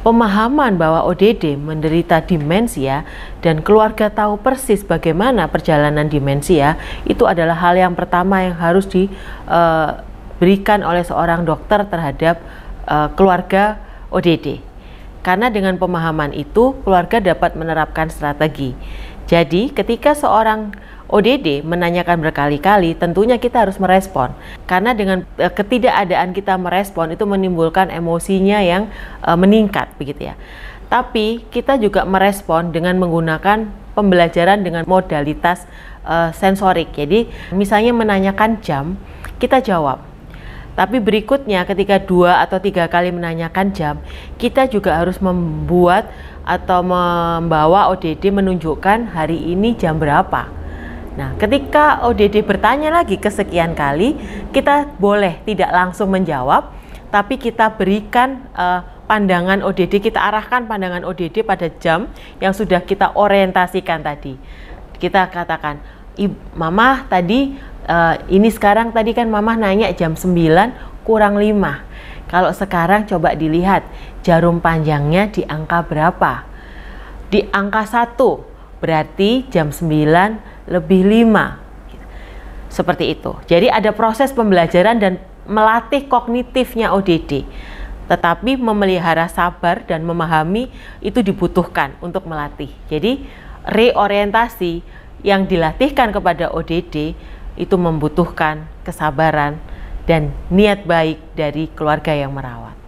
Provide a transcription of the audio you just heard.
pemahaman bahwa ODD menderita demensia dan keluarga tahu persis bagaimana perjalanan demensia itu adalah hal yang pertama yang harus diberikan eh, oleh seorang dokter terhadap eh, keluarga ODD. Karena dengan pemahaman itu keluarga dapat menerapkan strategi. Jadi ketika seorang ODD menanyakan berkali-kali, tentunya kita harus merespon. Karena dengan e, ketidakadaan kita merespon itu menimbulkan emosinya yang e, meningkat begitu ya. Tapi kita juga merespon dengan menggunakan pembelajaran dengan modalitas e, sensorik. Jadi misalnya menanyakan jam, kita jawab. Tapi berikutnya ketika dua atau tiga kali menanyakan jam, kita juga harus membuat atau membawa ODD menunjukkan hari ini jam berapa Nah, ketika ODD bertanya lagi kesekian kali, kita boleh tidak langsung menjawab, tapi kita berikan uh, pandangan ODD, kita arahkan pandangan ODD pada jam yang sudah kita orientasikan tadi. Kita katakan, "Mama, tadi uh, ini sekarang tadi kan Mama nanya jam 9 kurang 5." Kalau sekarang coba dilihat jarum panjangnya di angka berapa? Di angka 1, berarti jam 9 lebih lima, Seperti itu. Jadi ada proses pembelajaran dan melatih kognitifnya ODD. Tetapi memelihara sabar dan memahami itu dibutuhkan untuk melatih. Jadi reorientasi yang dilatihkan kepada ODD itu membutuhkan kesabaran dan niat baik dari keluarga yang merawat.